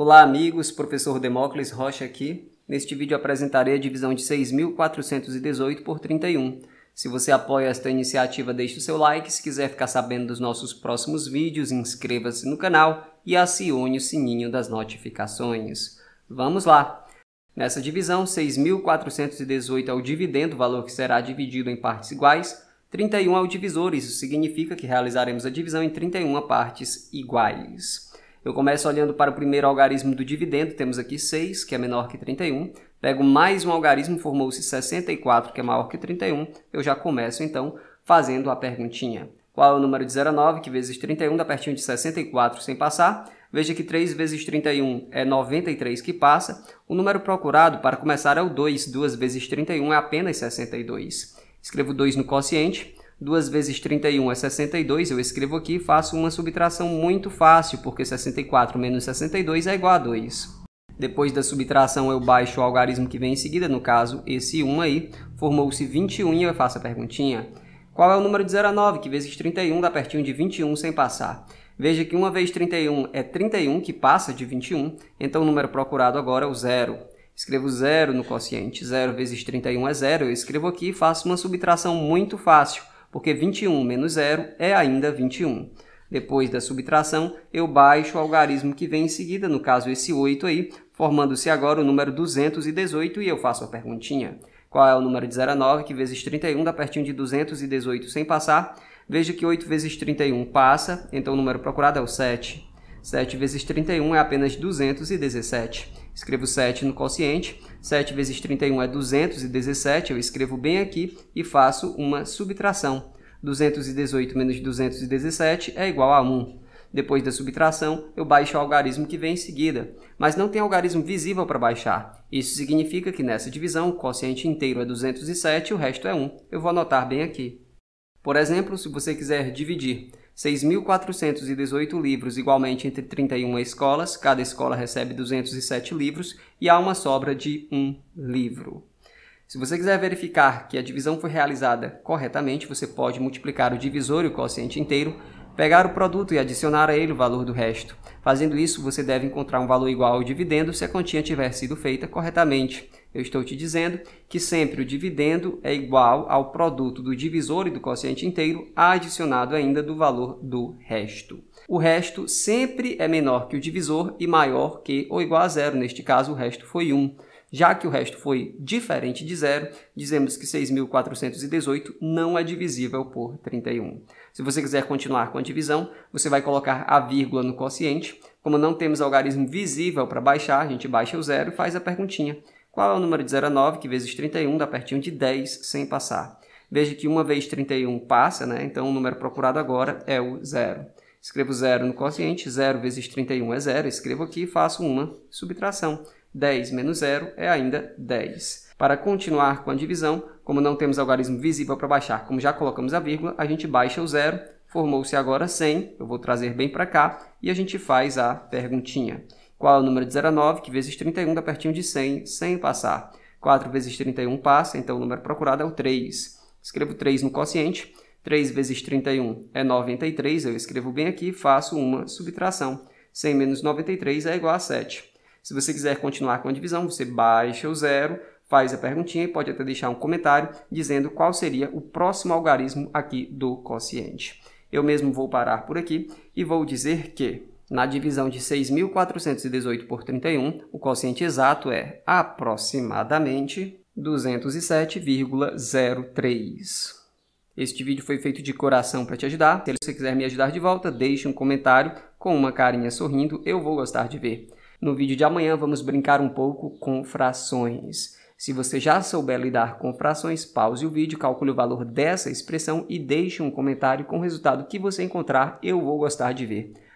Olá, amigos. Professor Demócles Rocha aqui. Neste vídeo apresentarei a divisão de 6.418 por 31. Se você apoia esta iniciativa, deixe o seu like. Se quiser ficar sabendo dos nossos próximos vídeos, inscreva-se no canal e acione o sininho das notificações. Vamos lá! Nessa divisão, 6.418 é o dividendo, valor que será dividido em partes iguais, 31 é o divisor, isso significa que realizaremos a divisão em 31 partes iguais. Eu começo olhando para o primeiro algarismo do dividendo, temos aqui 6, que é menor que 31. Pego mais um algarismo, formou-se 64, que é maior que 31. Eu já começo, então, fazendo a perguntinha. Qual é o número de 0 a 9, que vezes 31 dá pertinho de 64 sem passar? Veja que 3 vezes 31 é 93 que passa. O número procurado para começar é o 2. 2 vezes 31 é apenas 62. Escrevo 2 no quociente. 2 vezes 31 é 62, eu escrevo aqui e faço uma subtração muito fácil, porque 64 menos 62 é igual a 2. Depois da subtração eu baixo o algarismo que vem em seguida, no caso esse 1 aí, formou-se 21 e eu faço a perguntinha. Qual é o número de 0 a 9, que vezes 31 dá pertinho de 21 sem passar? Veja que 1 vezes 31 é 31, que passa de 21, então o número procurado agora é o 0. Escrevo 0 no quociente, 0 vezes 31 é 0, eu escrevo aqui e faço uma subtração muito fácil, porque 21 menos 0 é ainda 21. Depois da subtração, eu baixo o algarismo que vem em seguida, no caso esse 8 aí, formando-se agora o número 218 e eu faço a perguntinha. Qual é o número de 0 a 9, que vezes 31 dá pertinho de 218 sem passar? Veja que 8 vezes 31 passa, então o número procurado é o 7. 7 vezes 31 é apenas 217 escrevo 7 no quociente, 7 vezes 31 é 217, eu escrevo bem aqui e faço uma subtração. 218 menos 217 é igual a 1. Depois da subtração, eu baixo o algarismo que vem em seguida, mas não tem algarismo visível para baixar. Isso significa que nessa divisão, o quociente inteiro é 207 e o resto é 1. Eu vou anotar bem aqui. Por exemplo, se você quiser dividir 6.418 livros, igualmente entre 31 escolas, cada escola recebe 207 livros e há uma sobra de um livro. Se você quiser verificar que a divisão foi realizada corretamente, você pode multiplicar o divisor e o quociente inteiro, pegar o produto e adicionar a ele o valor do resto. Fazendo isso, você deve encontrar um valor igual ao dividendo se a quantia tiver sido feita corretamente eu estou te dizendo que sempre o dividendo é igual ao produto do divisor e do quociente inteiro, adicionado ainda do valor do resto. O resto sempre é menor que o divisor e maior que ou igual a zero. Neste caso, o resto foi 1. Já que o resto foi diferente de zero, dizemos que 6.418 não é divisível por 31. Se você quiser continuar com a divisão, você vai colocar a vírgula no quociente. Como não temos algarismo visível para baixar, a gente baixa o zero e faz a perguntinha. Qual é o número de 0 a 9, que vezes 31 dá pertinho de 10 sem passar. Veja que uma vez 31 passa, né? então o número procurado agora é o zero. Escrevo zero no quociente, 0 vezes 31 é zero. Escrevo aqui e faço uma subtração. 10 menos 0 é ainda 10. Para continuar com a divisão, como não temos algarismo visível para baixar, como já colocamos a vírgula, a gente baixa o zero, formou-se agora 100, eu vou trazer bem para cá, e a gente faz a perguntinha. Qual é o número de 0 a 9, que vezes 31 dá pertinho de 100, sem passar. 4 vezes 31 passa, então o número procurado é o 3. Escrevo 3 no quociente, 3 vezes 31 é 93, eu escrevo bem aqui, e faço uma subtração. 100 menos 93 é igual a 7. Se você quiser continuar com a divisão, você baixa o zero, faz a perguntinha e pode até deixar um comentário dizendo qual seria o próximo algarismo aqui do quociente. Eu mesmo vou parar por aqui e vou dizer que na divisão de 6.418 por 31, o quociente exato é aproximadamente 207,03. Este vídeo foi feito de coração para te ajudar. Se você quiser me ajudar de volta, deixe um comentário com uma carinha sorrindo, eu vou gostar de ver. No vídeo de amanhã vamos brincar um pouco com frações. Se você já souber lidar com frações, pause o vídeo, calcule o valor dessa expressão e deixe um comentário com o resultado que você encontrar, eu vou gostar de ver.